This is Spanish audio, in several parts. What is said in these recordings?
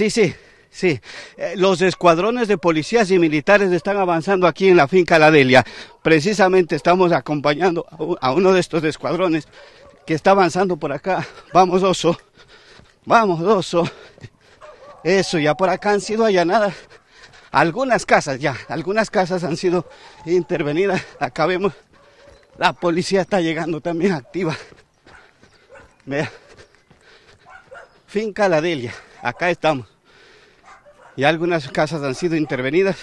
Sí, sí, sí. Eh, los escuadrones de policías y militares están avanzando aquí en la finca La Delia. Precisamente estamos acompañando a uno de estos escuadrones que está avanzando por acá. Vamos, oso. Vamos, oso. Eso, ya por acá han sido allanadas algunas casas ya, algunas casas han sido intervenidas. Acá vemos, la policía está llegando también activa. Vea, finca La Delia acá estamos. Y algunas casas han sido intervenidas.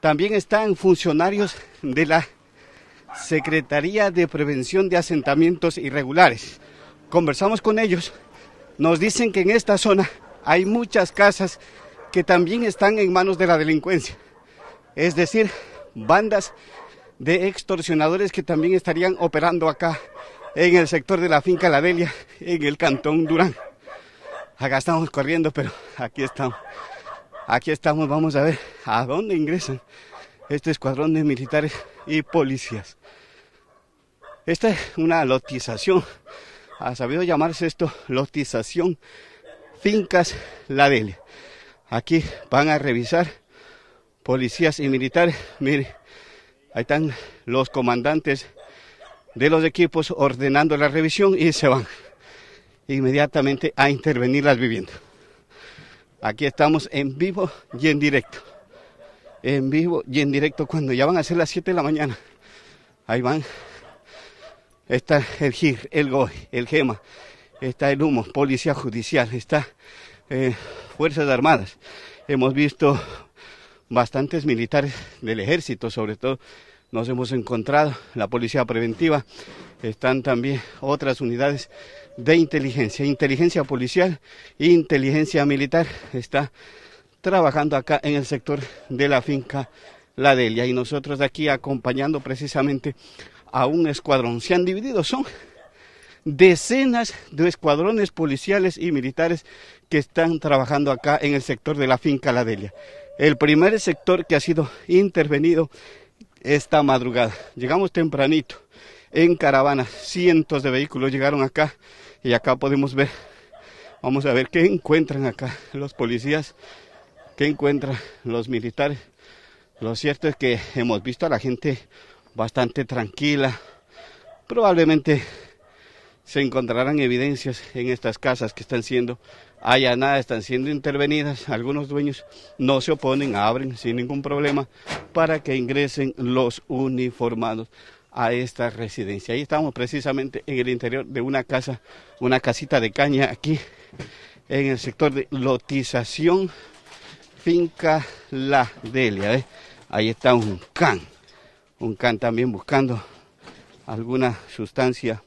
También están funcionarios de la Secretaría de Prevención de Asentamientos Irregulares. Conversamos con ellos, nos dicen que en esta zona hay muchas casas que también están en manos de la delincuencia, es decir, bandas de extorsionadores que también estarían operando acá en el sector de la finca La Delia, en el cantón Durán. Acá estamos corriendo, pero aquí estamos. Aquí estamos, vamos a ver a dónde ingresan este escuadrón de militares y policías. Esta es una lotización, ha sabido llamarse esto lotización Fincas Ladele. Aquí van a revisar policías y militares. miren ahí están los comandantes de los equipos ordenando la revisión y se van inmediatamente a intervenir las viviendas. Aquí estamos en vivo y en directo. En vivo y en directo. Cuando ya van a ser las 7 de la mañana, ahí van. Está el GIR, el GOI, el GEMA, está el humo, policía judicial, está eh, Fuerzas Armadas. Hemos visto bastantes militares del ejército, sobre todo nos hemos encontrado, la policía preventiva, están también otras unidades de inteligencia, inteligencia policial, inteligencia militar, está trabajando acá en el sector de la finca La Delia y nosotros aquí acompañando precisamente a un escuadrón. Se han dividido, son decenas de escuadrones policiales y militares que están trabajando acá en el sector de la finca La Delia. El primer sector que ha sido intervenido esta madrugada. Llegamos tempranito, en caravana, cientos de vehículos llegaron acá y acá podemos ver, vamos a ver qué encuentran acá los policías, qué encuentran los militares. Lo cierto es que hemos visto a la gente bastante tranquila, probablemente se encontrarán evidencias en estas casas que están siendo nada, están siendo intervenidas. Algunos dueños no se oponen, abren sin ningún problema para que ingresen los uniformados a esta residencia. Ahí estamos precisamente en el interior de una casa, una casita de caña aquí en el sector de lotización finca La Delia. ¿eh? Ahí está un can, un can también buscando alguna sustancia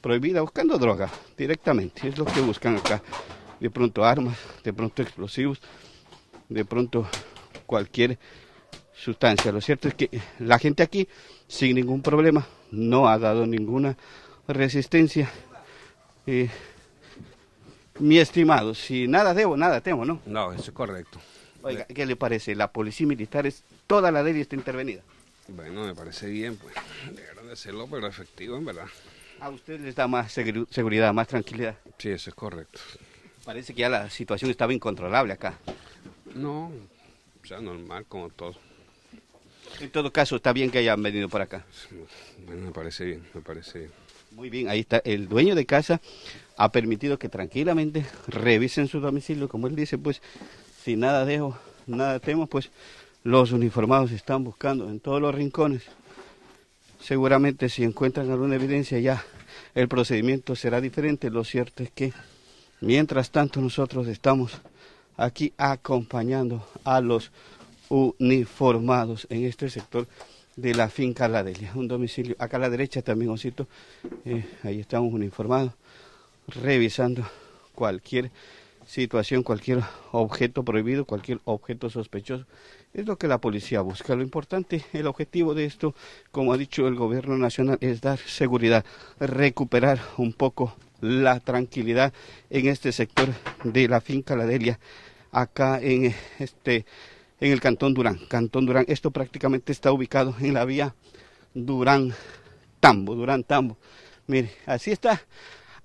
prohibida, buscando droga directamente, es lo que buscan acá. De pronto armas, de pronto explosivos, de pronto cualquier sustancia. Lo cierto es que la gente aquí, sin ningún problema, no ha dado ninguna resistencia. Eh, mi estimado, si nada debo, nada tengo ¿no? No, eso es correcto. Oiga, ¿qué le parece? La policía militar es toda la ley está intervenida. Bueno, me parece bien, pues. Deberían de hacerlo, pero efectivo, en verdad. A usted les da más seguridad, más tranquilidad. Sí, eso es correcto. Parece que ya la situación estaba incontrolable acá. No, o sea, normal como todo. En todo caso, está bien que hayan venido por acá. Bueno, me parece bien, me parece bien. Muy bien, ahí está. El dueño de casa ha permitido que tranquilamente revisen su domicilio. Como él dice, pues, si nada dejo, nada temo, pues los uniformados están buscando en todos los rincones. Seguramente si encuentran alguna evidencia ya el procedimiento será diferente. Lo cierto es que mientras tanto nosotros estamos aquí acompañando a los uniformados en este sector de la finca La Delia, un domicilio. Acá a la derecha también, Osito, eh, ahí estamos uniformados, revisando cualquier situación, cualquier objeto prohibido, cualquier objeto sospechoso es lo que la policía busca. Lo importante, el objetivo de esto, como ha dicho el gobierno nacional, es dar seguridad, recuperar un poco la tranquilidad en este sector de la finca La Delia, acá en este en el Cantón Durán. Cantón Durán, esto prácticamente está ubicado en la vía Durán Tambo, Durán Tambo. Mire, así está.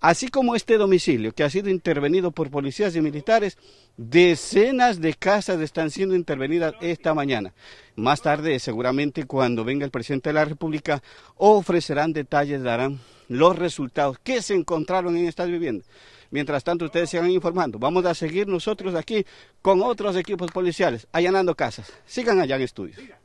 Así como este domicilio que ha sido intervenido por policías y militares, Decenas de casas están siendo intervenidas esta mañana. Más tarde, seguramente cuando venga el presidente de la República, ofrecerán detalles, darán los resultados que se encontraron en estas viviendas. Mientras tanto, ustedes sigan informando. Vamos a seguir nosotros aquí con otros equipos policiales, allanando casas. Sigan allá en estudios.